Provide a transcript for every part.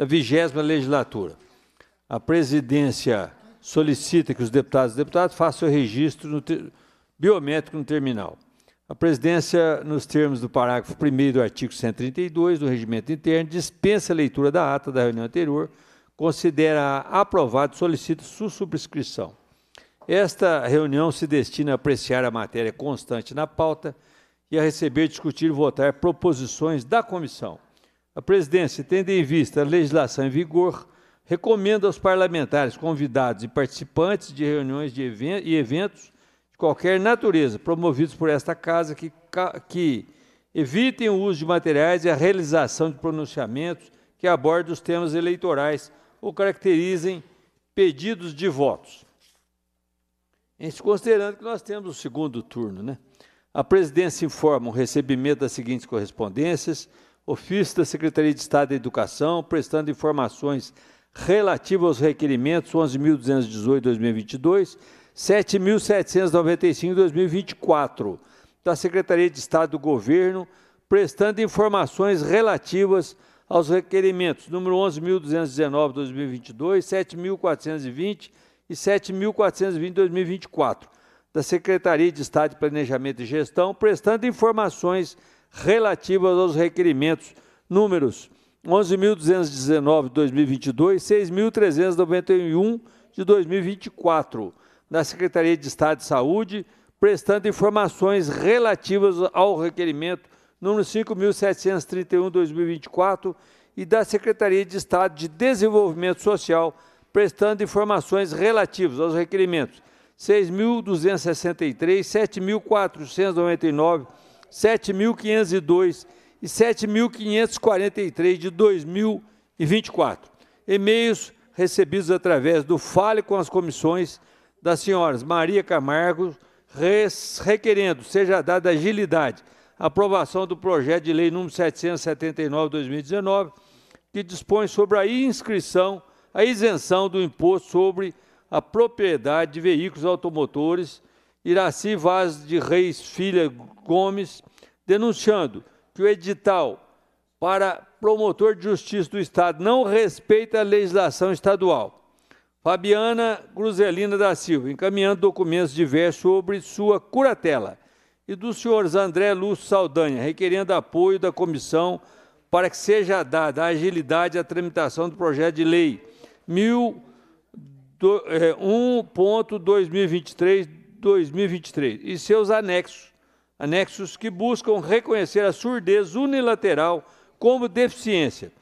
da vigésima legislatura. A presidência solicita que os deputados e deputadas façam o registro no biométrico no terminal. A presidência, nos termos do parágrafo 1 do artigo 132 do regimento interno, dispensa a leitura da ata da reunião anterior, considera aprovado e solicita sua subscrição. Esta reunião se destina a apreciar a matéria constante na pauta e a receber, discutir e votar proposições da comissão. A presidência, tendo em vista a legislação em vigor, recomenda aos parlamentares convidados e participantes de reuniões de e eventos de qualquer natureza promovidos por esta casa que, que evitem o uso de materiais e a realização de pronunciamentos que abordem os temas eleitorais ou caracterizem pedidos de votos. Em se considerando que nós temos o segundo turno, né? A presidência informa o recebimento das seguintes correspondências ofício da Secretaria de Estado da Educação, prestando informações relativas aos requerimentos 11.218-2022, 7.795-2024, da Secretaria de Estado do Governo, prestando informações relativas aos requerimentos número 11.219-2022, 7.420 e 7.420-2024, da Secretaria de Estado de Planejamento e Gestão, prestando informações relativas relativas aos requerimentos números 11.219 de 2022, 6.391 de 2024, da Secretaria de Estado de Saúde, prestando informações relativas ao requerimento número 5.731 de 2024 e da Secretaria de Estado de Desenvolvimento Social, prestando informações relativas aos requerimentos 6.263, 7.499 7.502 e 7.543 de 2024. E-mails recebidos através do Fale com as Comissões das senhoras Maria Camargo, requerendo seja dada agilidade à aprovação do projeto de lei número 779/2019, que dispõe sobre a inscrição, a isenção do imposto sobre a propriedade de veículos automotores Iraci Vaz de Reis Filha Gomes, denunciando que o edital para promotor de justiça do Estado não respeita a legislação estadual. Fabiana Gruzelina da Silva, encaminhando documentos diversos sobre sua curatela. E do senhor André Lúcio Saldanha, requerendo apoio da comissão para que seja dada agilidade à tramitação do projeto de lei 1.2023 2023 e seus anexos, anexos que buscam reconhecer a surdez unilateral como deficiência.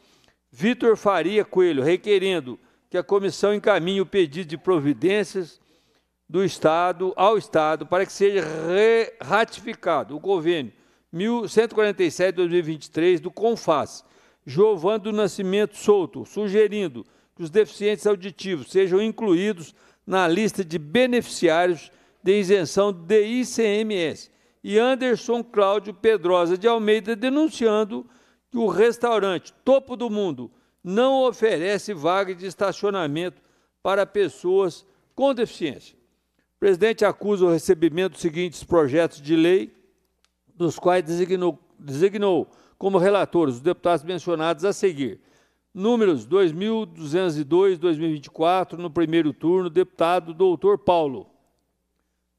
Vitor Faria Coelho, requerendo que a comissão encaminhe o pedido de providências do Estado ao Estado para que seja ratificado o convênio 1147-2023 do CONFAS. Giovanni do Nascimento Souto, sugerindo que os deficientes auditivos sejam incluídos na lista de beneficiários de isenção de ICMS, e Anderson Cláudio Pedrosa de Almeida denunciando que o restaurante Topo do Mundo não oferece vaga de estacionamento para pessoas com deficiência. O presidente acusa o recebimento dos seguintes projetos de lei, dos quais designou, designou como relatores os deputados mencionados a seguir. Números 2.202-2024, no primeiro turno, deputado doutor Paulo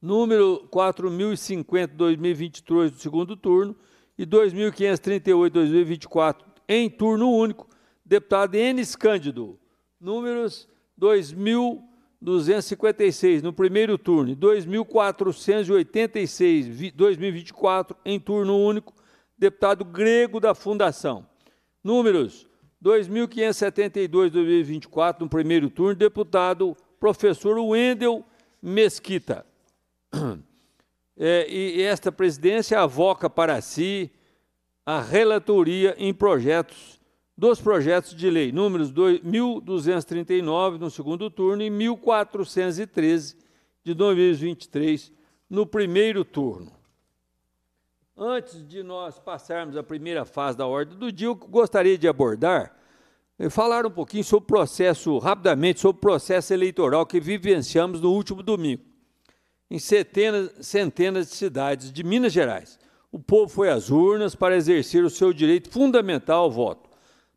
número 4050 2023 do segundo turno e 2538 2024 em turno único, deputado Enes Cândido, números 2256 no primeiro turno e 2486 2024 em turno único, deputado Grego da Fundação. Números 2572 2024 no primeiro turno, deputado professor Wendel Mesquita. É, e esta presidência avoca para si a relatoria em projetos dos projetos de lei números 1239 no segundo turno e 1413 de 2023 no primeiro turno. Antes de nós passarmos à primeira fase da ordem do dia, eu gostaria de abordar e eh, falar um pouquinho sobre o processo, rapidamente, sobre o processo eleitoral que vivenciamos no último domingo em centenas, centenas de cidades de Minas Gerais. O povo foi às urnas para exercer o seu direito fundamental ao voto.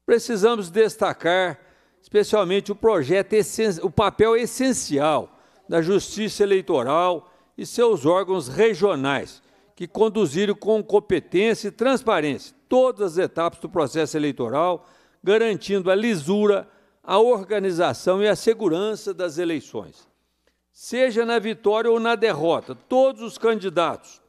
Precisamos destacar especialmente o projeto o papel essencial da Justiça Eleitoral e seus órgãos regionais, que conduziram com competência e transparência todas as etapas do processo eleitoral, garantindo a lisura, a organização e a segurança das eleições seja na vitória ou na derrota, todos os candidatos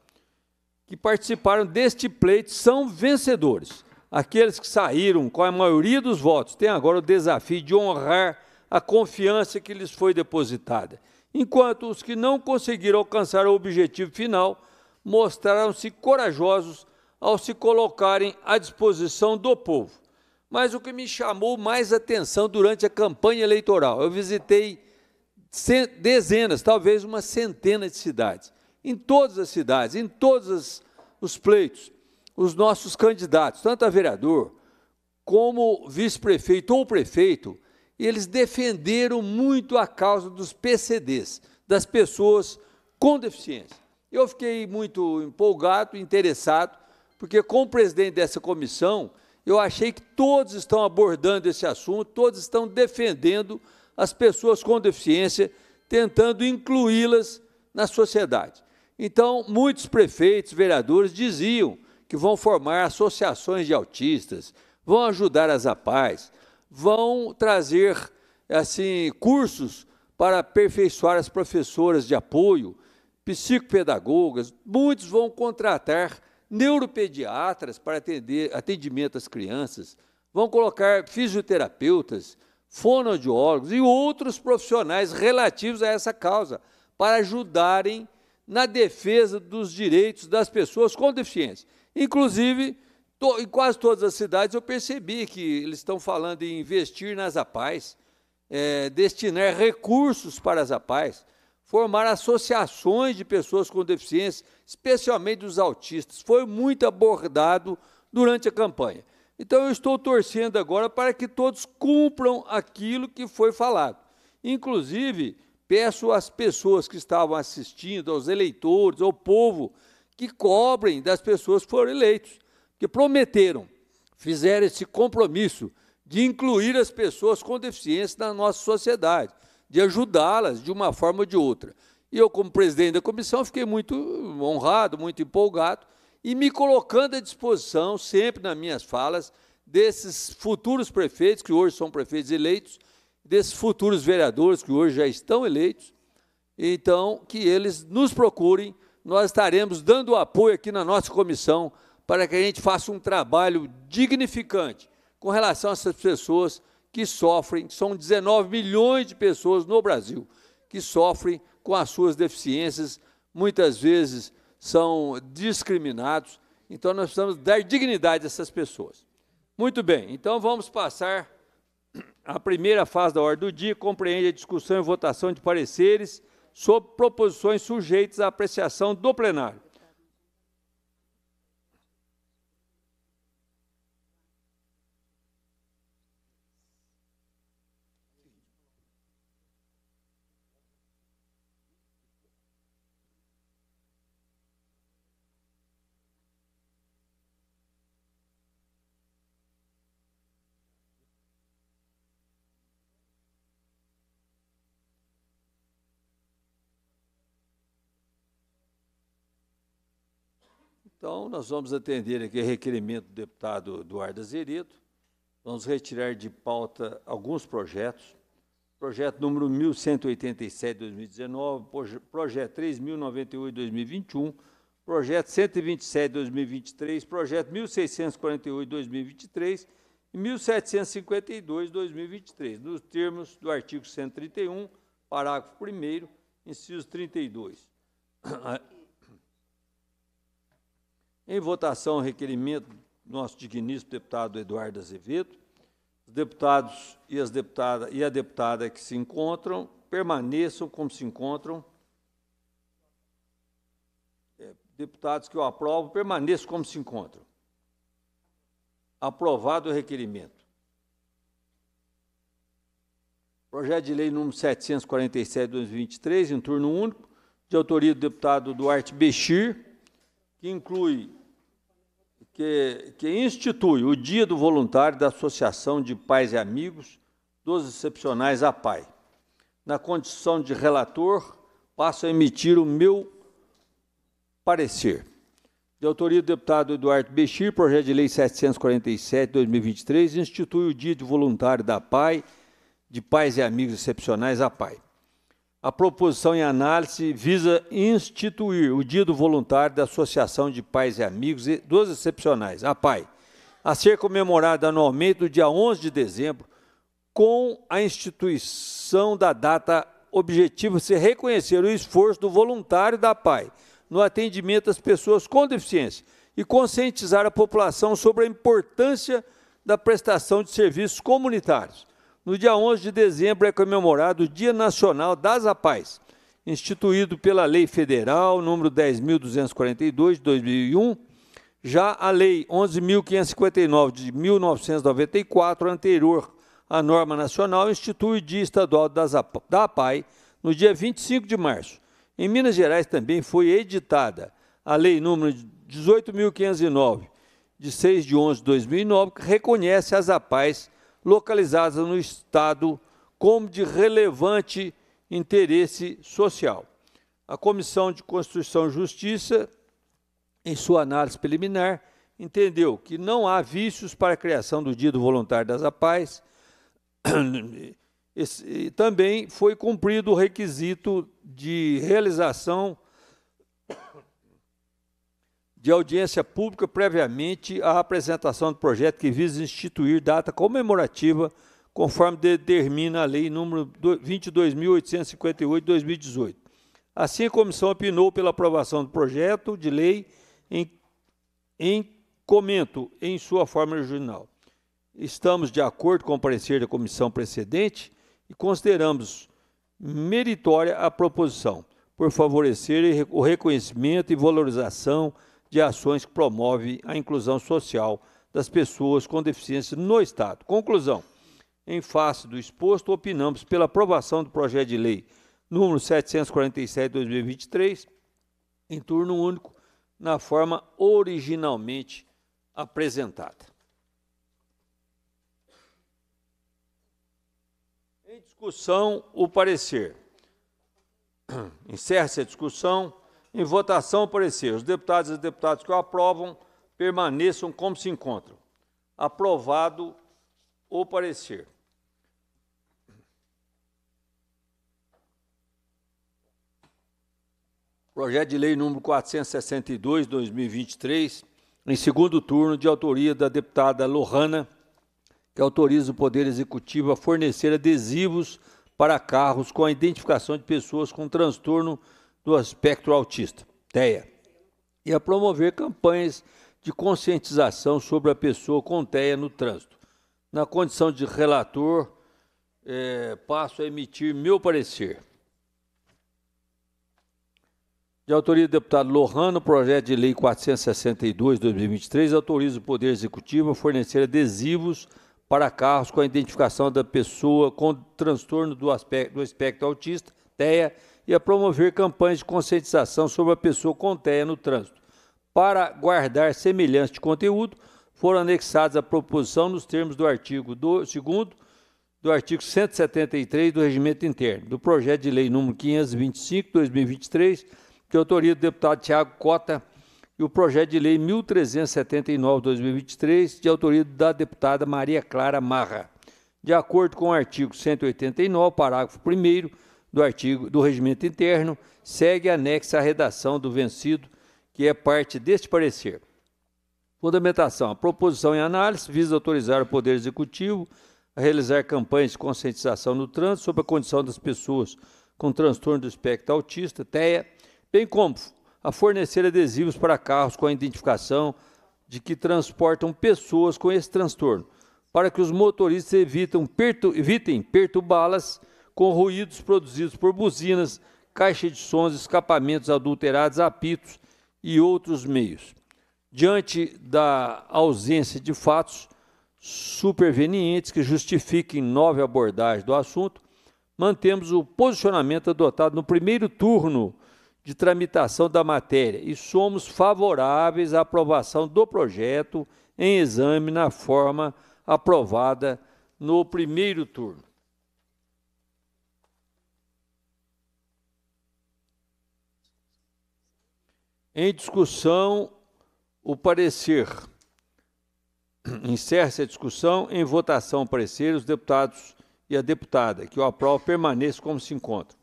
que participaram deste pleito são vencedores. Aqueles que saíram com a maioria dos votos têm agora o desafio de honrar a confiança que lhes foi depositada, enquanto os que não conseguiram alcançar o objetivo final mostraram-se corajosos ao se colocarem à disposição do povo. Mas o que me chamou mais atenção durante a campanha eleitoral, eu visitei dezenas, talvez uma centena de cidades. Em todas as cidades, em todos os pleitos, os nossos candidatos, tanto a vereador como vice-prefeito ou prefeito, eles defenderam muito a causa dos PCDs, das pessoas com deficiência. Eu fiquei muito empolgado, interessado, porque como presidente dessa comissão, eu achei que todos estão abordando esse assunto, todos estão defendendo as pessoas com deficiência, tentando incluí-las na sociedade. Então, muitos prefeitos, vereadores diziam que vão formar associações de autistas, vão ajudar as APAES, vão trazer assim cursos para aperfeiçoar as professoras de apoio, psicopedagogas, muitos vão contratar neuropediatras para atender atendimento às crianças, vão colocar fisioterapeutas, fonoaudiólogos e outros profissionais relativos a essa causa, para ajudarem na defesa dos direitos das pessoas com deficiência. Inclusive, to, em quase todas as cidades eu percebi que eles estão falando em investir nas APAES, é, destinar recursos para as APAES, formar associações de pessoas com deficiência, especialmente dos autistas. Foi muito abordado durante a campanha. Então eu estou torcendo agora para que todos cumpram aquilo que foi falado. Inclusive, peço às pessoas que estavam assistindo, aos eleitores, ao povo, que cobrem das pessoas que foram eleitos, que prometeram, fizeram esse compromisso de incluir as pessoas com deficiência na nossa sociedade, de ajudá-las de uma forma ou de outra. E eu, como presidente da comissão, fiquei muito honrado, muito empolgado e me colocando à disposição, sempre nas minhas falas, desses futuros prefeitos, que hoje são prefeitos eleitos, desses futuros vereadores, que hoje já estão eleitos, então que eles nos procurem, nós estaremos dando apoio aqui na nossa comissão para que a gente faça um trabalho dignificante com relação a essas pessoas que sofrem, que são 19 milhões de pessoas no Brasil que sofrem com as suas deficiências, muitas vezes são discriminados. Então, nós precisamos dar dignidade a essas pessoas. Muito bem, então vamos passar à primeira fase da ordem do dia, compreende a discussão e votação de pareceres sobre proposições sujeitas à apreciação do plenário. Então, nós vamos atender aqui o requerimento do deputado Eduardo Azeredo. Vamos retirar de pauta alguns projetos. Projeto número 1187 2019, projeto 3098 2021, projeto 127 2023, projeto 1648 2023 e 1752 2023, nos termos do artigo 131, parágrafo 1 inciso 32. Em votação, requerimento do nosso digníssimo deputado Eduardo Azevedo. Os deputados e, as deputada, e a deputada que se encontram permaneçam como se encontram. É, deputados que eu aprovo, permaneçam como se encontram. Aprovado o requerimento. Projeto de lei número 747, 2023, em turno único, de autoria do deputado Duarte Bechir que inclui, que, que institui o Dia do Voluntário da Associação de Pais e Amigos dos Excepcionais a Pai. Na condição de relator, passo a emitir o meu parecer. De autoria do deputado Eduardo Bechir, projeto de lei 747/2023 institui o Dia do Voluntário da Pai de Pais e Amigos Excepcionais a Pai. A proposição em análise visa instituir o Dia do Voluntário da Associação de Pais e Amigos e dos Excepcionais, a PAI, a ser comemorada anualmente no dia 11 de dezembro, com a instituição da data objetivo ser reconhecer o esforço do voluntário da PAI no atendimento às pessoas com deficiência e conscientizar a população sobre a importância da prestação de serviços comunitários no dia 11 de dezembro é comemorado o Dia Nacional das Apais, instituído pela Lei Federal número 10.242 de 2001. Já a Lei 11.559 de 1994, anterior à norma nacional, institui o Dia Estadual das AP, da APAI no dia 25 de março. Em Minas Gerais também foi editada a Lei número 18.509, de 6 de 11 de 2009, que reconhece as APAIs localizadas no Estado como de relevante interesse social. A Comissão de Constituição e Justiça, em sua análise preliminar, entendeu que não há vícios para a criação do Dia do Voluntário das APAES. Esse, também foi cumprido o requisito de realização de audiência pública previamente à apresentação do projeto que visa instituir data comemorativa, conforme determina a Lei número 22.858/2018. Assim, a comissão opinou pela aprovação do projeto de lei em, em comento em sua forma original. Estamos de acordo com o parecer da comissão precedente e consideramos meritória a proposição por favorecer o reconhecimento e valorização de ações que promovem a inclusão social das pessoas com deficiência no Estado. Conclusão. Em face do exposto, opinamos pela aprovação do projeto de lei número 747/2023 em turno único, na forma originalmente apresentada. Em discussão, o parecer. Encerra-se a discussão. Em votação, parecer. Os deputados e as deputadas que o aprovam permaneçam como se encontram. Aprovado o parecer. Projeto de Lei número 462, 2023, em segundo turno, de autoria da deputada Lohana, que autoriza o Poder Executivo a fornecer adesivos para carros com a identificação de pessoas com transtorno do espectro autista, TEA, e a promover campanhas de conscientização sobre a pessoa com TEA no trânsito. Na condição de relator, é, passo a emitir meu parecer. De autoria do deputado o projeto de lei 462-2023 autoriza o Poder Executivo a fornecer adesivos para carros com a identificação da pessoa com transtorno do, aspecto, do espectro autista, TEA, e a promover campanhas de conscientização sobre a pessoa com TEA no trânsito. Para guardar semelhança de conteúdo, foram anexados à proposição nos termos do artigo 2 do artigo 173 do Regimento Interno, do projeto de lei número 525/2023, que autoria do deputado Tiago Cota, e o projeto de lei 1379/2023, de autoria da deputada Maria Clara Marra. De acordo com o artigo 189, parágrafo 1 do artigo do regimento interno, segue anexa à redação do vencido, que é parte deste parecer. Fundamentação: a proposição em análise visa autorizar o Poder Executivo a realizar campanhas de conscientização no trânsito sobre a condição das pessoas com transtorno do espectro autista, TEA, bem como a fornecer adesivos para carros com a identificação de que transportam pessoas com esse transtorno, para que os motoristas evitem perturbá-las com ruídos produzidos por buzinas, caixa de sons, escapamentos adulterados, apitos e outros meios. Diante da ausência de fatos supervenientes que justifiquem nova abordagem do assunto, mantemos o posicionamento adotado no primeiro turno de tramitação da matéria e somos favoráveis à aprovação do projeto em exame na forma aprovada no primeiro turno. Em discussão, o parecer. Encerra-se a discussão. Em votação, o parecer, os deputados e a deputada que o aprova permaneça como se encontra.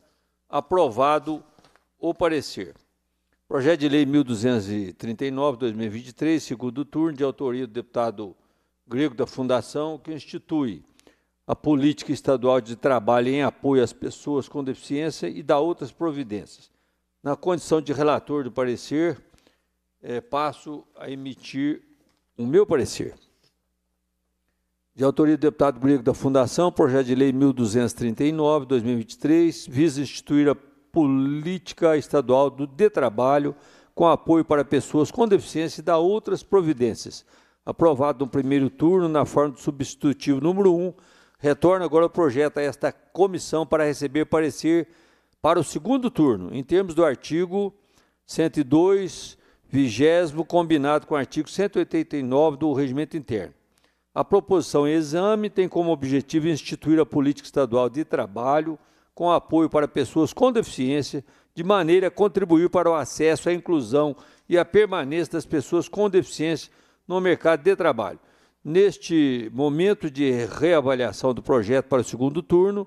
Aprovado o parecer. Projeto de Lei 1239-2023, segundo turno, de autoria do deputado Grego da Fundação, que institui a Política Estadual de Trabalho em Apoio às Pessoas com Deficiência e dá outras providências. Na condição de relator do parecer, é, passo a emitir o meu parecer. De autoria do deputado Grego da Fundação, projeto de lei 1239, 2023, visa instituir a política estadual do de trabalho com apoio para pessoas com deficiência e dá outras providências. Aprovado no primeiro turno, na forma do substitutivo número 1, retorna agora o projeto a esta comissão para receber parecer para o segundo turno, em termos do artigo 102, vigésimo, combinado com o artigo 189 do Regimento Interno. A proposição em exame tem como objetivo instituir a política estadual de trabalho com apoio para pessoas com deficiência, de maneira a contribuir para o acesso à inclusão e a permanência das pessoas com deficiência no mercado de trabalho. Neste momento de reavaliação do projeto para o segundo turno,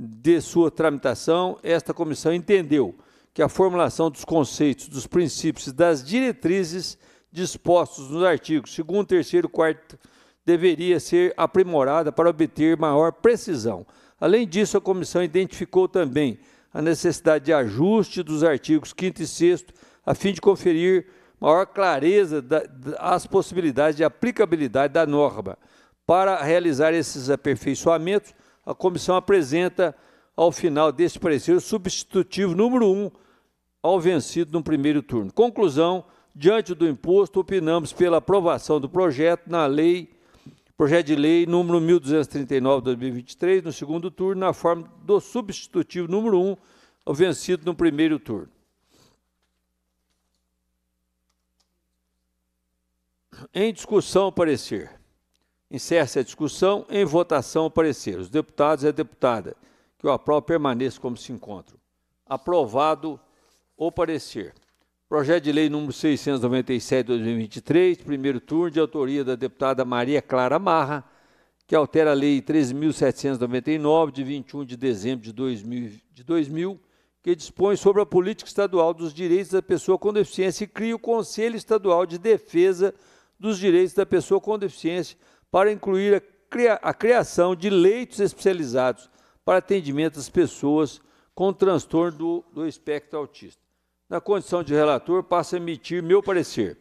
de sua tramitação, esta comissão entendeu que a formulação dos conceitos, dos princípios e das diretrizes dispostos nos artigos 2, 3 e 4 deveria ser aprimorada para obter maior precisão. Além disso, a comissão identificou também a necessidade de ajuste dos artigos 5 e 6 a fim de conferir maior clareza às possibilidades de aplicabilidade da norma. Para realizar esses aperfeiçoamentos, a comissão apresenta ao final deste parecer o substitutivo número 1 um ao vencido no primeiro turno. Conclusão: diante do imposto, opinamos pela aprovação do projeto na lei, projeto de lei número 1239/2023, no segundo turno, na forma do substitutivo número 1 um ao vencido no primeiro turno. Em discussão, parecer. Encerra-se a discussão. Em votação, parecer. Os deputados e a deputada que o aprovo permaneça como se encontram. Aprovado o parecer. Projeto de lei número 697 de 2023, primeiro turno, de autoria da deputada Maria Clara Marra, que altera a lei 3799 de 21 de dezembro de 2000, de 2000, que dispõe sobre a política estadual dos direitos da pessoa com deficiência e cria o Conselho Estadual de Defesa dos Direitos da Pessoa com Deficiência para incluir a, criação de leitos especializados para atendimento às pessoas com transtorno do, do espectro autista. Na condição de relator, passo a emitir meu parecer.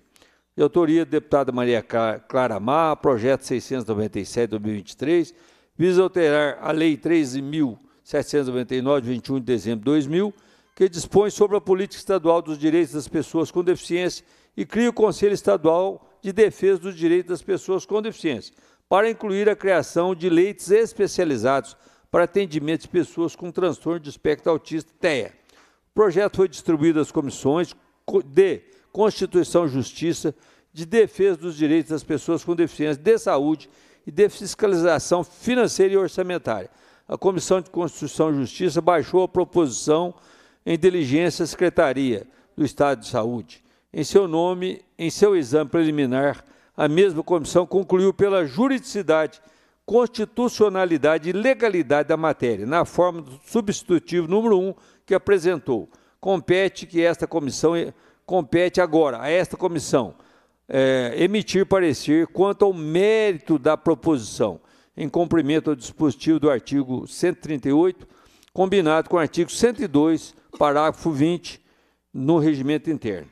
De autoria da deputada Maria Clara Mar, projeto 697-2023, visa alterar a Lei 13.799, de 21 de dezembro de 2000, que dispõe sobre a política estadual dos direitos das pessoas com deficiência e cria o Conselho Estadual de Defesa dos Direitos das Pessoas com Deficiência, para incluir a criação de leitos especializados para atendimento de pessoas com transtorno de espectro autista TEA. O projeto foi distribuído às comissões de Constituição e Justiça, de Defesa dos Direitos das Pessoas com Deficiência, de Saúde e de Fiscalização Financeira e Orçamentária. A Comissão de Constituição e Justiça baixou a proposição em diligência à Secretaria do Estado de Saúde em seu nome, em seu exame preliminar, a mesma comissão concluiu pela juridicidade, constitucionalidade e legalidade da matéria, na forma do substitutivo número 1 que apresentou. Compete que esta comissão eh, compete agora a esta comissão é, emitir parecer quanto ao mérito da proposição, em cumprimento ao dispositivo do artigo 138, combinado com o artigo 102, parágrafo 20, no regimento interno.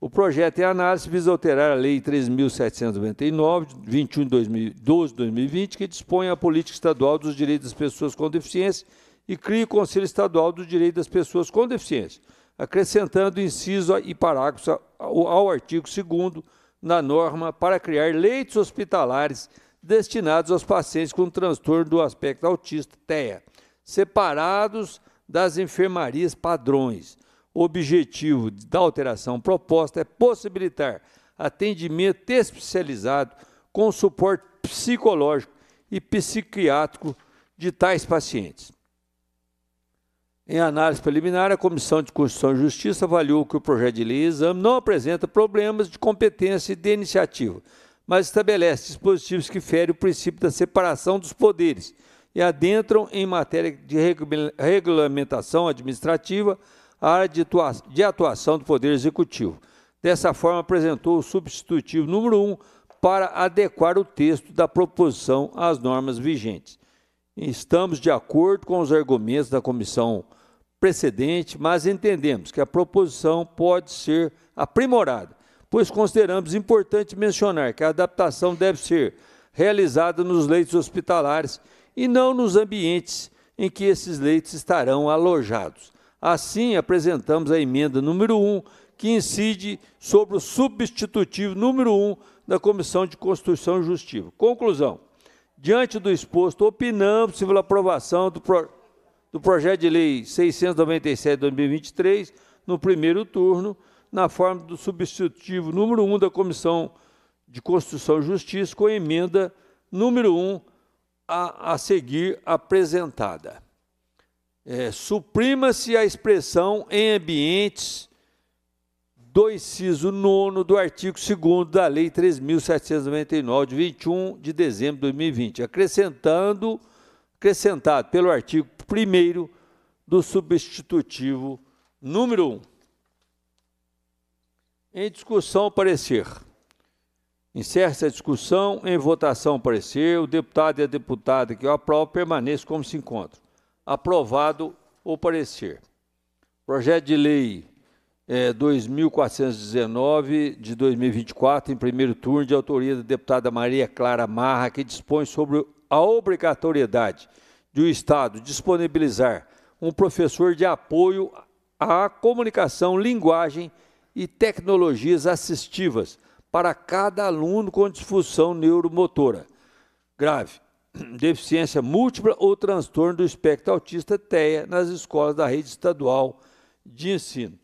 O projeto em análise visa alterar a Lei 3.799, 21 de 2012 2020, que dispõe a política estadual dos direitos das pessoas com deficiência e cria o Conselho Estadual dos Direitos das Pessoas com Deficiência, acrescentando inciso e parágrafo ao artigo 2 na norma para criar leitos hospitalares destinados aos pacientes com transtorno do aspecto autista, TEA, separados das enfermarias padrões o objetivo da alteração proposta é possibilitar atendimento especializado com suporte psicológico e psiquiátrico de tais pacientes. Em análise preliminar, a Comissão de Constituição e Justiça avaliou que o projeto de lei e exame não apresenta problemas de competência e de iniciativa, mas estabelece dispositivos que ferem o princípio da separação dos poderes e adentram em matéria de regulamentação administrativa área de atuação do Poder Executivo. Dessa forma, apresentou o substitutivo número 1 para adequar o texto da proposição às normas vigentes. Estamos de acordo com os argumentos da comissão precedente, mas entendemos que a proposição pode ser aprimorada, pois consideramos importante mencionar que a adaptação deve ser realizada nos leitos hospitalares e não nos ambientes em que esses leitos estarão alojados. Assim, apresentamos a emenda número 1, que incide sobre o substitutivo número 1 da Comissão de Constituição e Justiça. Conclusão. Diante do exposto, opinamos pela aprovação do, pro, do projeto de lei 697-2023, no primeiro turno, na forma do substitutivo número 1 da Comissão de Constituição e Justiça, com a emenda número 1 a, a seguir apresentada é, suprima-se a expressão em ambientes do inciso nono do artigo 2 da Lei 3.799, de 21 de dezembro de 2020, acrescentando, acrescentado pelo artigo 1 do substitutivo número 1. Em discussão, parecer. Encerra-se a discussão. Em votação, parecer. O deputado e a deputada que o aprovo permaneçam como se encontram aprovado o parecer. Projeto de lei é, 2419 de 2024, em primeiro turno, de autoria da deputada Maria Clara Marra, que dispõe sobre a obrigatoriedade de o Estado disponibilizar um professor de apoio à comunicação, linguagem e tecnologias assistivas para cada aluno com disfunção neuromotora grave deficiência múltipla ou transtorno do espectro autista TEA nas escolas da rede estadual de ensino.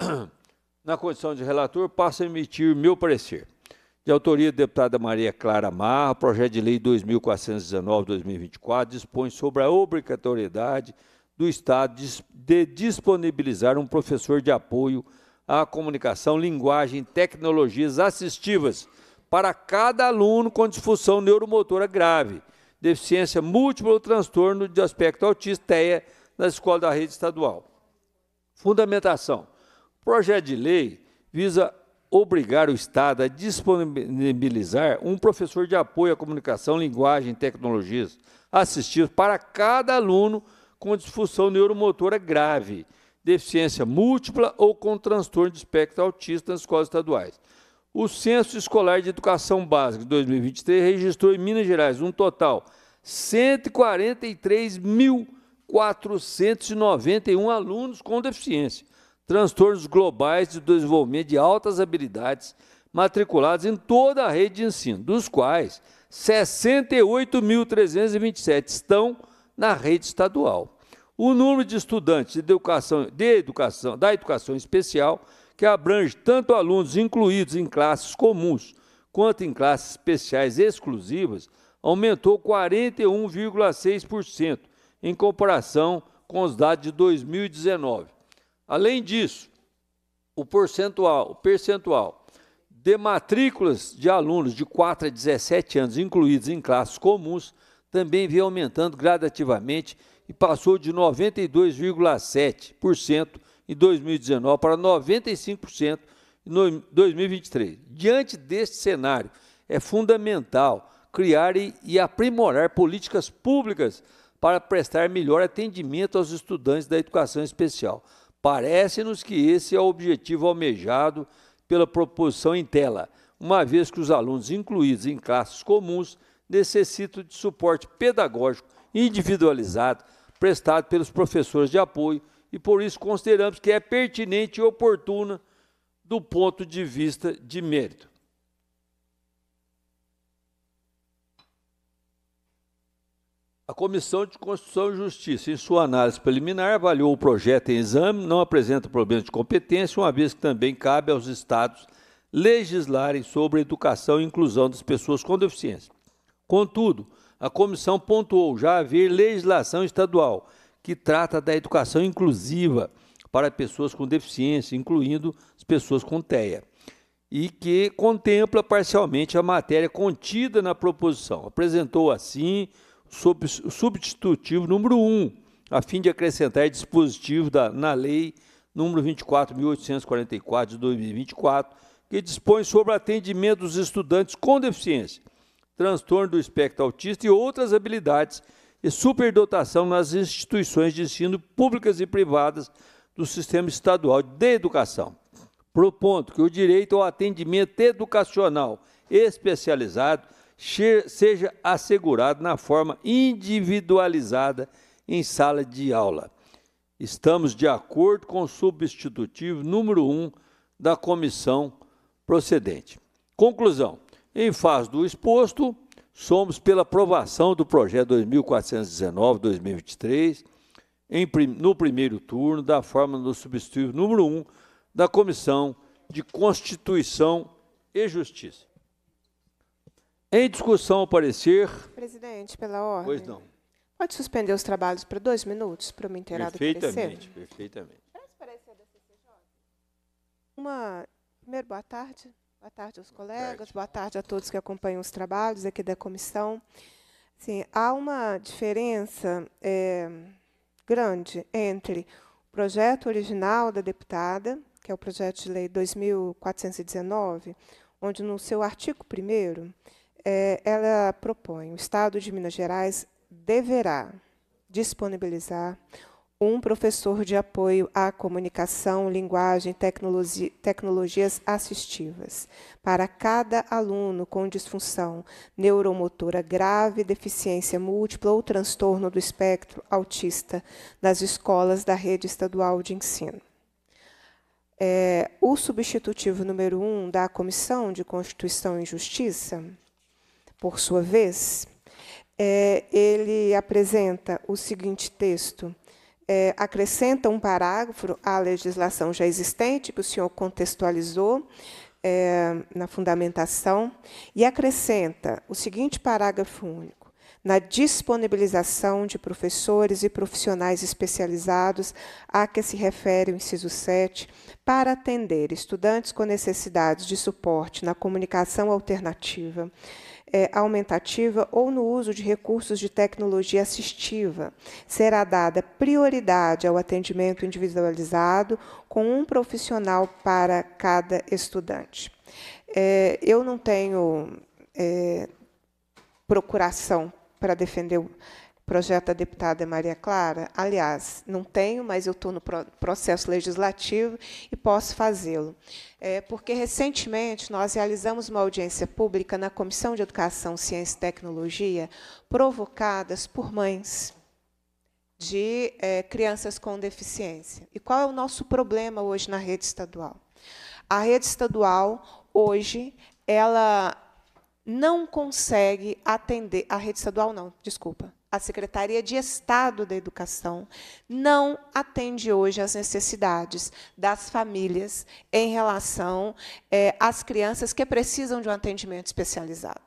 Na condição de relator, passo a emitir meu parecer. De autoria da deputada Maria Clara Marra, projeto de lei 2419-2024 dispõe sobre a obrigatoriedade do Estado de disponibilizar um professor de apoio à comunicação, linguagem, tecnologias assistivas para cada aluno com disfunção neuromotora grave, deficiência múltipla ou transtorno de aspecto autista, TEA, na escola da rede estadual. Fundamentação. O projeto de lei visa obrigar o Estado a disponibilizar um professor de apoio à comunicação, linguagem e tecnologias assistidos para cada aluno com disfunção neuromotora grave, deficiência múltipla ou com transtorno de espectro autista nas escolas estaduais. O Censo Escolar de Educação Básica de 2023 registrou em Minas Gerais um total de 143.491 alunos com deficiência, transtornos globais de desenvolvimento de altas habilidades matriculados em toda a rede de ensino, dos quais 68.327 estão na rede estadual. O número de estudantes de educação, de educação da educação especial que abrange tanto alunos incluídos em classes comuns quanto em classes especiais exclusivas, aumentou 41,6% em comparação com os dados de 2019. Além disso, o percentual, o percentual de matrículas de alunos de 4 a 17 anos incluídos em classes comuns também vem aumentando gradativamente e passou de 92,7% em 2019 para 95% em 2023. Diante deste cenário, é fundamental criar e, aprimorar políticas públicas para prestar melhor atendimento aos estudantes da educação especial. Parece-nos que esse é o objetivo almejado pela proposição em tela, uma vez que os alunos incluídos em classes comuns necessitam de suporte pedagógico individualizado prestado pelos professores de apoio e por isso consideramos que é pertinente e oportuna do ponto de vista de mérito. A Comissão de Constituição e Justiça, em sua análise preliminar, avaliou o projeto em exame, não apresenta problemas de competência, uma vez que também cabe aos Estados legislarem sobre a educação e inclusão das pessoas com deficiência. Contudo, a comissão pontuou já haver legislação estadual que trata da educação inclusiva para pessoas com deficiência, incluindo as pessoas com TEA, e que contempla parcialmente a matéria contida na proposição. Apresentou assim o substitutivo número 1, a fim de acrescentar dispositivo da, na lei número 24.844 de 2024, que dispõe sobre atendimento dos estudantes com deficiência, transtorno do espectro autista e outras habilidades e superdotação nas instituições de ensino públicas e privadas do sistema estadual de educação. Propondo que o direito ao atendimento educacional especializado seja assegurado na forma individualizada em sala de aula. Estamos de acordo com o substitutivo número 1 um da comissão procedente. Conclusão: em face do exposto, somos pela aprovação do projeto 2419-2023, no primeiro turno, da forma do substituto número 1 da Comissão de Constituição e Justiça. Em discussão, parecer. Presidente, pela ordem. Pois não. Pode suspender os trabalhos para dois minutos, para me inteirar do Perfeitamente, perfeitamente. Uma. Primeiro, boa tarde. Boa tarde aos colegas, boa tarde a todos que acompanham os trabalhos aqui da comissão. Sim, há uma diferença é, grande entre o projeto original da deputada, que é o projeto de lei 2419, onde no seu artigo 1 é, eh, ela propõe o Estado de Minas Gerais deverá disponibilizar um professor de apoio à comunicação, linguagem, tecnologia, tecnologias assistivas, para cada aluno com disfunção neuromotora grave, deficiência múltipla ou transtorno do espectro autista nas escolas da rede estadual de ensino. É, o substitutivo número um da Comissão de Constituição e Justiça, por sua vez, é, ele apresenta o seguinte texto é, acrescenta um parágrafo à legislação já existente, que o senhor contextualizou é, na fundamentação, e acrescenta o seguinte parágrafo único na disponibilização de professores e profissionais especializados a que se refere o inciso 7, para atender estudantes com necessidades de suporte na comunicação alternativa, é, aumentativa ou no uso de recursos de tecnologia assistiva. Será dada prioridade ao atendimento individualizado com um profissional para cada estudante. É, eu não tenho é, procuração para defender projeto da deputada Maria Clara? Aliás, não tenho, mas eu estou no processo legislativo e posso fazê-lo. É, porque recentemente nós realizamos uma audiência pública na Comissão de Educação, Ciência e Tecnologia, provocadas por mães de é, crianças com deficiência. E qual é o nosso problema hoje na rede estadual? A rede estadual, hoje, ela não consegue atender. A rede estadual, não, desculpa a Secretaria de Estado da Educação não atende hoje às necessidades das famílias em relação é, às crianças que precisam de um atendimento especializado.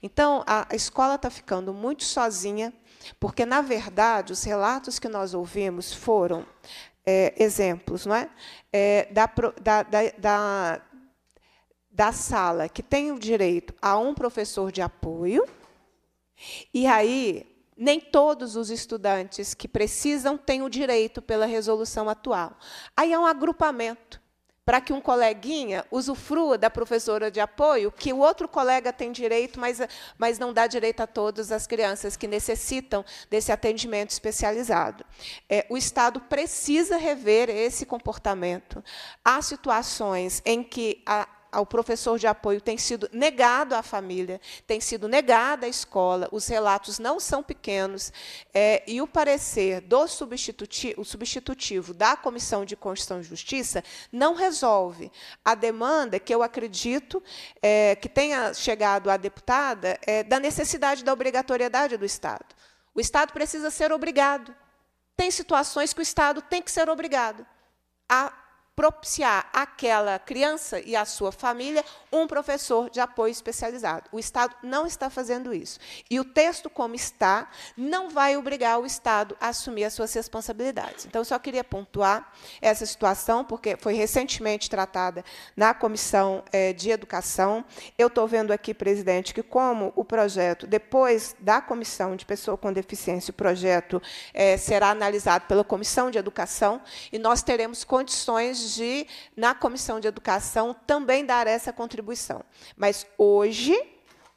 Então, a escola está ficando muito sozinha, porque, na verdade, os relatos que nós ouvimos foram é, exemplos não é? é da, da, da, da sala que tem o direito a um professor de apoio. E aí, nem todos os estudantes que precisam têm o direito pela resolução atual. Aí é um agrupamento para que um coleguinha usufrua da professora de apoio, que o outro colega tem direito, mas, mas não dá direito a todas as crianças que necessitam desse atendimento especializado. É, o Estado precisa rever esse comportamento. Há situações em que a, ao professor de apoio tem sido negado à família, tem sido negado à escola, os relatos não são pequenos, é, e o parecer do substitutivo, substitutivo da Comissão de Constituição e Justiça não resolve. A demanda, que eu acredito é, que tenha chegado à deputada, é da necessidade da obrigatoriedade do Estado. O Estado precisa ser obrigado. Tem situações que o Estado tem que ser obrigado a propiciar àquela criança e à sua família um professor de apoio especializado. O Estado não está fazendo isso. E o texto, como está, não vai obrigar o Estado a assumir as suas responsabilidades. Então, eu só queria pontuar essa situação, porque foi recentemente tratada na Comissão é, de Educação. Eu estou vendo aqui, presidente, que como o projeto, depois da Comissão de Pessoa com Deficiência, o projeto é, será analisado pela Comissão de Educação, e nós teremos condições de, na Comissão de Educação, também dar essa contribuição. Mas hoje,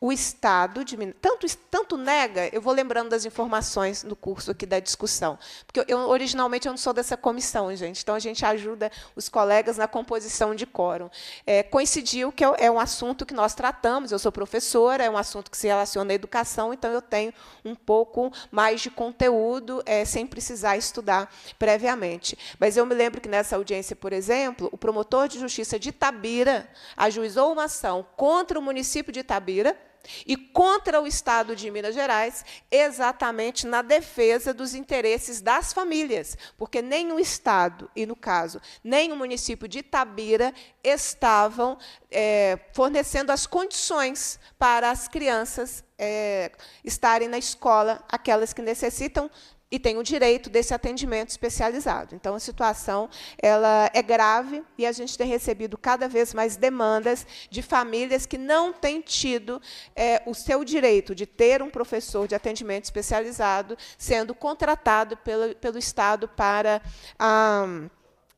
o Estado de Minas tanto, tanto nega, eu vou lembrando das informações no curso aqui da discussão, porque eu, originalmente eu não sou dessa comissão, gente, então a gente ajuda os colegas na composição de quórum. É, coincidiu que é um assunto que nós tratamos, eu sou professora, é um assunto que se relaciona à educação, então eu tenho um pouco mais de conteúdo é, sem precisar estudar previamente. Mas eu me lembro que nessa audiência, por exemplo, o promotor de justiça de Itabira ajuizou uma ação contra o município de Itabira, e contra o Estado de Minas Gerais, exatamente na defesa dos interesses das famílias, porque nenhum Estado, e no caso, nem o município de Itabira, estavam é, fornecendo as condições para as crianças é, estarem na escola, aquelas que necessitam e tem o direito desse atendimento especializado. Então, a situação ela é grave e a gente tem recebido cada vez mais demandas de famílias que não têm tido é, o seu direito de ter um professor de atendimento especializado sendo contratado pelo, pelo Estado para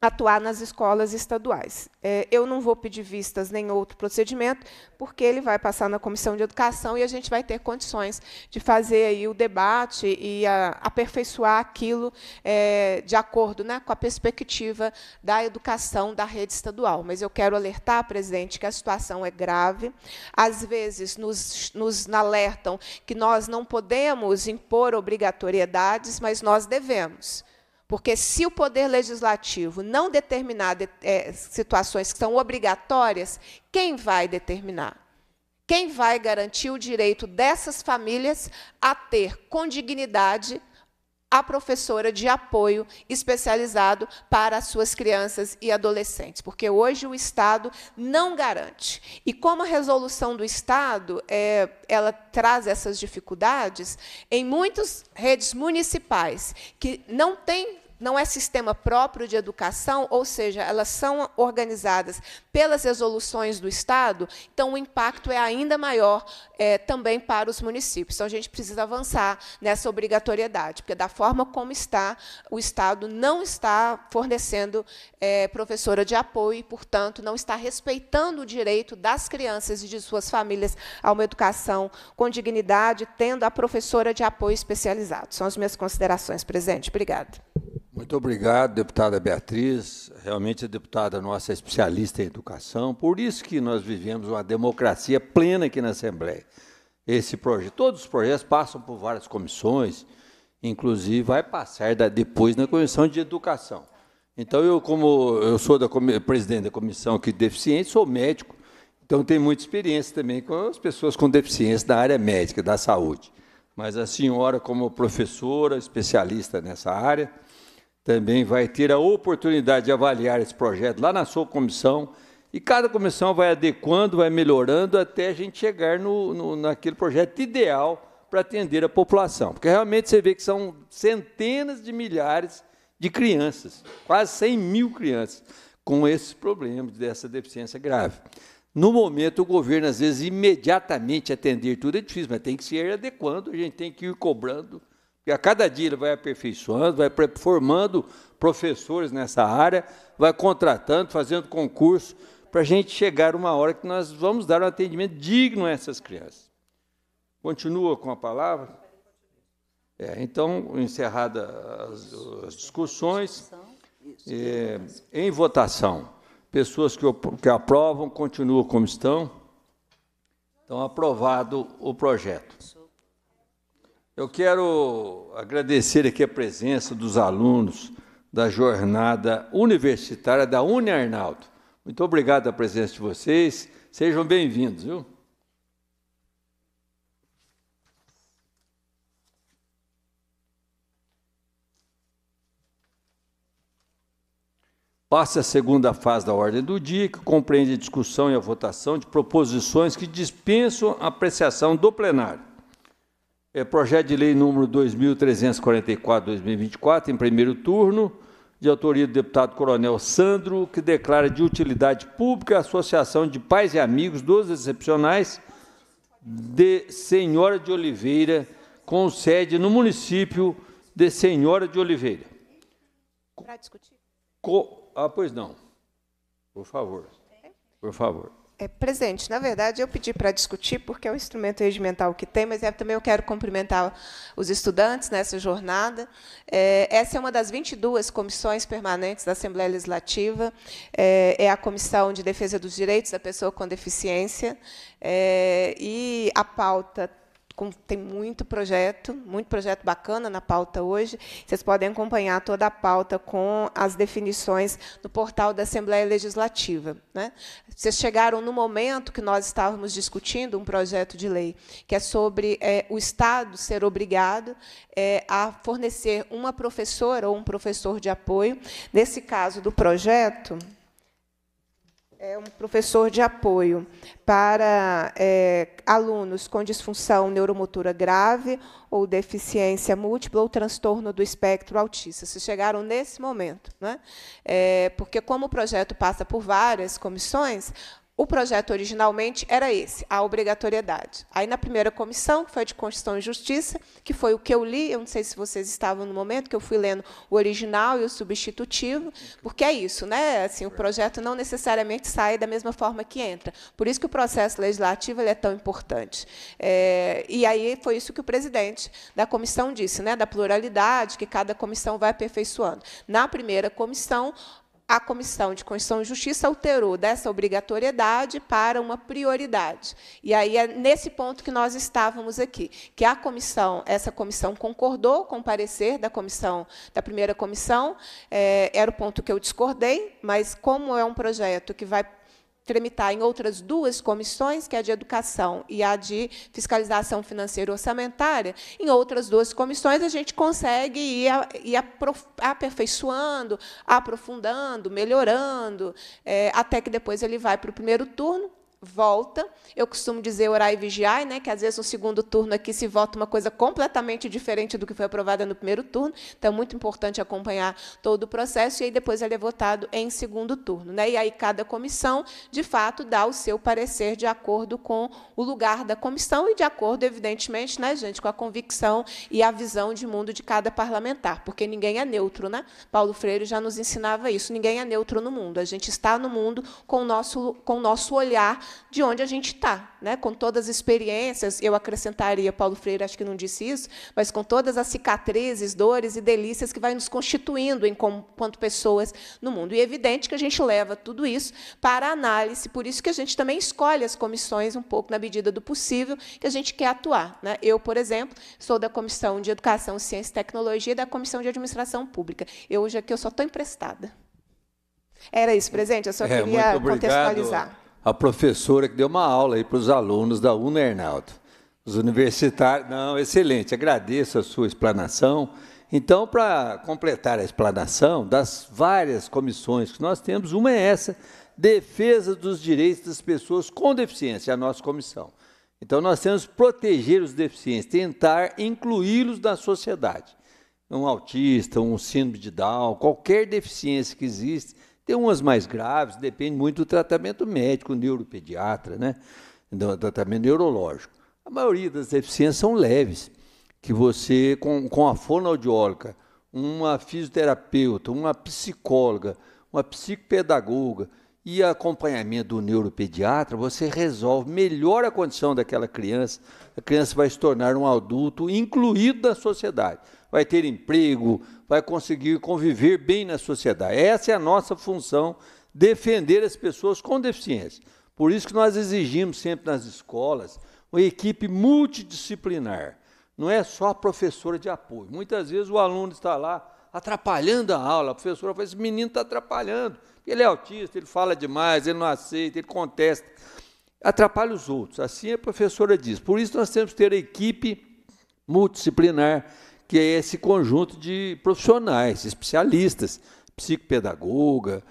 atuar nas escolas estaduais. É, eu não vou pedir vistas nem outro procedimento, porque ele vai passar na comissão de educação e a gente vai ter condições de fazer aí o debate e a, aperfeiçoar aquilo é, de acordo né, com a perspectiva da educação da rede estadual. Mas eu quero alertar, presidente, que a situação é grave. Às vezes nos, nos alertam que nós não podemos impor obrigatoriedades, mas nós devemos. Porque se o poder legislativo não determinar de, é, situações que são obrigatórias, quem vai determinar? Quem vai garantir o direito dessas famílias a ter com dignidade a professora de apoio especializado para as suas crianças e adolescentes, porque hoje o Estado não garante. E como a resolução do Estado é, ela traz essas dificuldades, em muitas redes municipais que não têm não é sistema próprio de educação, ou seja, elas são organizadas pelas resoluções do Estado, então o impacto é ainda maior é, também para os municípios. Então a gente precisa avançar nessa obrigatoriedade, porque da forma como está, o Estado não está fornecendo é, professora de apoio e, portanto, não está respeitando o direito das crianças e de suas famílias a uma educação com dignidade, tendo a professora de apoio especializado. São as minhas considerações, presidente. Obrigada. Muito obrigado, deputada Beatriz. Realmente a deputada nossa é especialista em educação, por isso que nós vivemos uma democracia plena aqui na Assembleia. Esse projeto, todos os projetos passam por várias comissões, inclusive vai passar depois na comissão de educação. Então eu, como eu sou da presidente da comissão aqui de Deficiência, sou médico, então tenho muita experiência também com as pessoas com deficiência da área médica, da saúde. Mas a senhora, como professora, especialista nessa área, também vai ter a oportunidade de avaliar esse projeto lá na sua comissão. E cada comissão vai adequando, vai melhorando até a gente chegar no, no naquele projeto ideal para atender a população. Porque realmente você vê que são centenas de milhares de crianças, quase 100 mil crianças, com esses problemas dessa deficiência grave. No momento, o governo, às vezes, imediatamente atender tudo é difícil, mas tem que se ir adequando, a gente tem que ir cobrando e a cada dia ele vai aperfeiçoando, vai formando professores nessa área, vai contratando, fazendo concurso, para a gente chegar uma hora que nós vamos dar um atendimento digno a essas crianças. Continua com a palavra? É, então, encerradas as, as, discussões, é, em votação, pessoas que, que aprovam continuam como estão. Então, aprovado o projeto. Eu quero agradecer aqui a presença dos alunos da jornada universitária da Uni Arnaldo. Muito obrigado pela presença de vocês. Sejam bem-vindos, viu? Passa a segunda fase da ordem do dia, que compreende a discussão e a votação de proposições que dispensam a apreciação do plenário. É, projeto de lei número 2344-2024, em primeiro turno, de autoria do deputado Coronel Sandro, que declara de utilidade pública a Associação de Pais e Amigos dos Excepcionais de Senhora de Oliveira, com sede no município de Senhora de Oliveira. Para discutir? Co ah, pois não. Por favor. Por favor. É, presente, na verdade, eu pedi para discutir porque é o instrumento regimental que tem, mas é, também eu quero cumprimentar os estudantes nessa jornada. É, essa é uma das 22 comissões permanentes da Assembleia Legislativa, é, é, a Comissão de Defesa dos Direitos da Pessoa com Deficiência, é, e a pauta com, tem muito projeto, muito projeto bacana na pauta hoje. Vocês podem acompanhar toda a pauta com as definições no portal da Assembleia Legislativa. Né? Vocês chegaram no momento que nós estávamos discutindo um projeto de lei que é sobre é, o Estado ser obrigado é, a fornecer uma professora ou um professor de apoio. Nesse caso do projeto é um professor de apoio para é, alunos com disfunção neuromotora grave ou deficiência múltipla ou transtorno do espectro autista. Se chegaram nesse momento, né? É, porque como o projeto passa por várias comissões, o projeto originalmente era esse, a obrigatoriedade. Aí na primeira comissão, que foi a de Constituição e Justiça, que foi o que eu li, eu não sei se vocês estavam no momento que eu fui lendo o original e o substitutivo, porque é isso, né? Assim, o projeto não necessariamente sai da mesma forma que entra. Por isso que o processo legislativo é tão importante. É, e aí foi isso que o presidente da comissão disse, né? Da pluralidade que cada comissão vai aperfeiçoando. Na primeira comissão, a Comissão de Constituição e Justiça alterou dessa obrigatoriedade para uma prioridade. E aí é nesse ponto que nós estávamos aqui, que a comissão, essa comissão concordou com o parecer da comissão, da primeira comissão, é, era o ponto que eu discordei, mas como é um projeto que vai tramitar em outras duas comissões, que é a de educação e a de fiscalização financeira orçamentária, em outras duas comissões a gente consegue ir, ir aperfeiçoando, aprofundando, melhorando, é, até que depois ele vai para o primeiro turno, volta. Eu costumo dizer orar e vigiar, né? Que às vezes no segundo turno aqui se vota uma coisa completamente diferente do que foi aprovada no primeiro turno. Então é muito importante acompanhar todo o processo e aí depois ele é votado em segundo turno, né? E aí cada comissão, de fato, dá o seu parecer de acordo com o lugar da comissão e de acordo, evidentemente, né, gente, com a convicção e a visão de mundo de cada parlamentar, porque ninguém é neutro, né? Paulo Freire já nos ensinava isso. Ninguém é neutro no mundo. A gente está no mundo com o nosso com o nosso olhar de onde a gente está, né? com todas as experiências, eu acrescentaria, Paulo Freire acho que não disse isso, mas com todas as cicatrizes, dores e delícias que vai nos constituindo enquanto pessoas no mundo. E é evidente que a gente leva tudo isso para análise, por isso que a gente também escolhe as comissões um pouco na medida do possível que a gente quer atuar. Né? Eu, por exemplo, sou da Comissão de Educação, Ciência e Tecnologia e da Comissão de Administração Pública. Eu hoje aqui eu só estou emprestada. Era isso, presente? Eu só é, queria contextualizar a professora que deu uma aula aí para os alunos da UNA, Arnaldo. Os universitários. Não, excelente, agradeço a sua explanação. Então, para completar a explanação das várias comissões que nós temos, uma é essa, defesa dos direitos das pessoas com deficiência, a nossa comissão. Então, nós temos que proteger os deficientes, tentar incluí-los na sociedade. Um autista, um síndrome de Down, qualquer deficiência que existe, tem umas mais graves, depende muito do tratamento médico, neuropediatra, né? do então, tratamento neurológico. A maioria das deficiências são leves, que você, com, com a fonoaudióloga, uma fisioterapeuta, uma psicóloga, uma psicopedagoga e acompanhamento do neuropediatra, você resolve, melhor a condição daquela criança, a criança vai se tornar um adulto incluído na sociedade vai ter emprego, vai conseguir conviver bem na sociedade. Essa é a nossa função, defender as pessoas com deficiência. Por isso que nós exigimos sempre nas escolas uma equipe multidisciplinar. Não é só a professora de apoio. Muitas vezes o aluno está lá atrapalhando a aula. A professora fala: esse menino está atrapalhando. Ele é autista, ele fala demais, ele não aceita, ele contesta. Atrapalha os outros. Assim a professora diz. Por isso nós temos que ter a equipe multidisciplinar que é esse conjunto de profissionais, especialistas, psicopedagoga,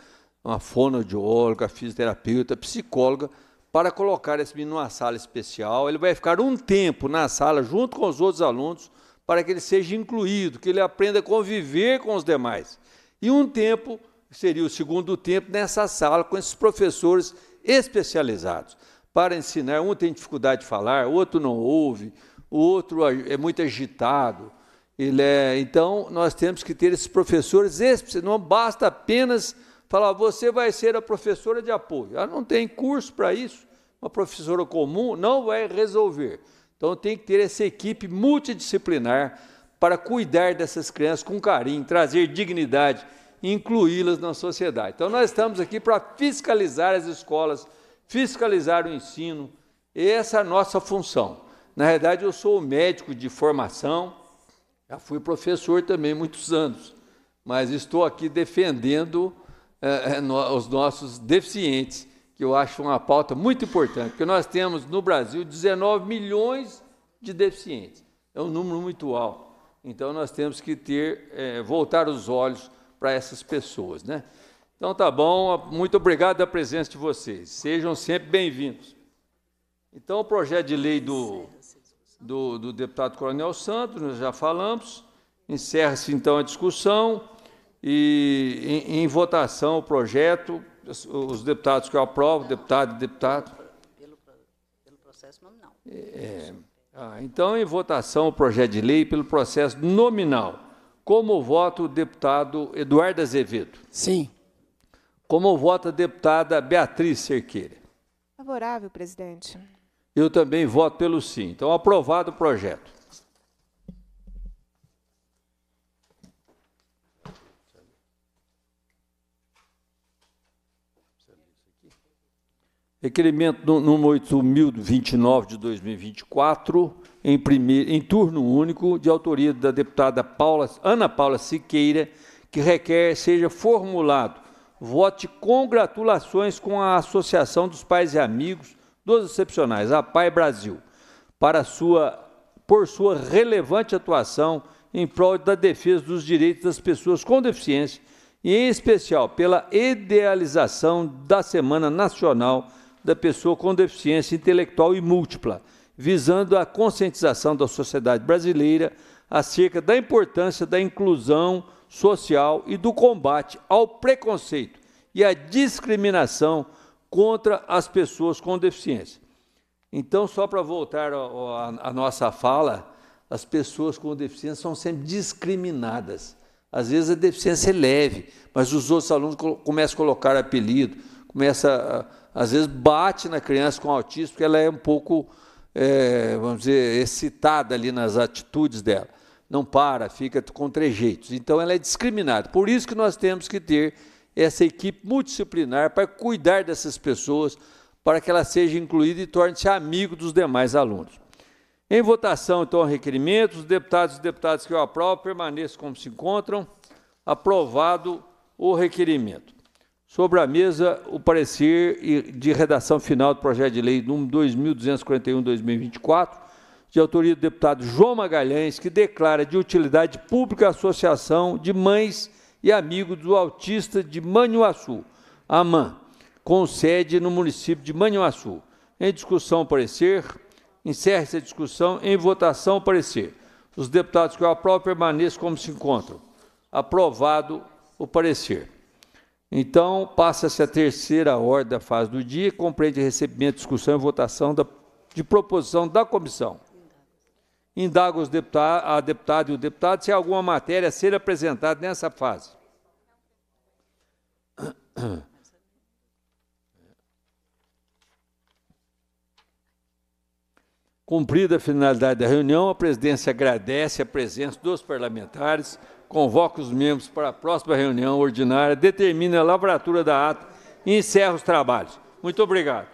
uma fonoaudióloga, fisioterapeuta, psicóloga, para colocar esse menino numa sala especial. Ele vai ficar um tempo na sala junto com os outros alunos para que ele seja incluído, que ele aprenda a conviver com os demais. E um tempo, seria o segundo tempo, nessa sala com esses professores especializados para ensinar. Um tem dificuldade de falar, outro não ouve, o outro é muito agitado, ele é, então, nós temos que ter esses professores, esses, não basta apenas falar, você vai ser a professora de apoio. Ela ah, não tem curso para isso, uma professora comum não vai resolver. Então, tem que ter essa equipe multidisciplinar para cuidar dessas crianças com carinho, trazer dignidade, incluí-las na sociedade. Então, nós estamos aqui para fiscalizar as escolas, fiscalizar o ensino, essa é a nossa função. Na verdade, eu sou médico de formação, já fui professor também muitos anos, mas estou aqui defendendo é, no, os nossos deficientes, que eu acho uma pauta muito importante, porque nós temos no Brasil 19 milhões de deficientes. É um número muito alto. Então nós temos que ter é, voltar os olhos para essas pessoas, né? Então tá bom, muito obrigado da presença de vocês. Sejam sempre bem-vindos. Então o projeto de lei do do, do deputado Coronel Santos, nós já falamos. Encerra-se então a discussão e em, em, votação o projeto, os deputados que eu aprovo, deputado e deputado. Pelo, pelo processo nominal. É, é, ah, então, em votação o projeto de lei pelo processo nominal. Como vota o deputado Eduardo Azevedo? Sim. Como vota a deputada Beatriz Cerqueira? Favorável, presidente. Eu também voto pelo sim. Então, aprovado o projeto. Requerimento número 8029 de 2024, em, primeiro, em turno único, de autoria da deputada Paula, Ana Paula Siqueira, que requer seja formulado vote congratulações com a Associação dos Pais e Amigos Duas excepcionais, a PAI Brasil, para sua, por sua relevante atuação em prol da defesa dos direitos das pessoas com deficiência e, em especial, pela idealização da Semana Nacional da Pessoa com Deficiência Intelectual e Múltipla, visando a conscientização da sociedade brasileira acerca da importância da inclusão social e do combate ao preconceito e à discriminação contra as pessoas com deficiência. Então, só para voltar à nossa fala, as pessoas com deficiência são sempre discriminadas. Às vezes a deficiência é leve, mas os outros alunos começam a colocar apelido, começa às vezes bate na criança com autismo, porque ela é um pouco, é, vamos dizer, excitada ali nas atitudes dela. Não para, fica com trejeitos. Então ela é discriminada. Por isso que nós temos que ter essa equipe multidisciplinar para cuidar dessas pessoas, para que ela seja incluída e torne-se amigo dos demais alunos. Em votação, então, o requerimento, os deputados e deputadas que eu aprovo permaneçam como se encontram. Aprovado o requerimento. Sobre a mesa, o parecer de redação final do projeto de lei número 2241-2024, de autoria do deputado João Magalhães, que declara de utilidade pública a Associação de Mães e amigo do autista de Manhuaçu, Amã, com sede no município de Manhuaçu. Em discussão, parecer. Encerre-se a discussão. Em votação, parecer. Os deputados que eu aprovam permaneçam como se encontram. Aprovado o parecer. Então, passa-se a terceira ordem da fase do dia, compreende recebimento, discussão e votação da, de proposição da comissão. Indaga os deputado, a deputada e o deputado se há alguma matéria a ser apresentada nessa fase. Cumprida a finalidade da reunião, a presidência agradece a presença dos parlamentares, convoca os membros para a próxima reunião ordinária, determina a lavratura da ata e encerra os trabalhos. Muito obrigado.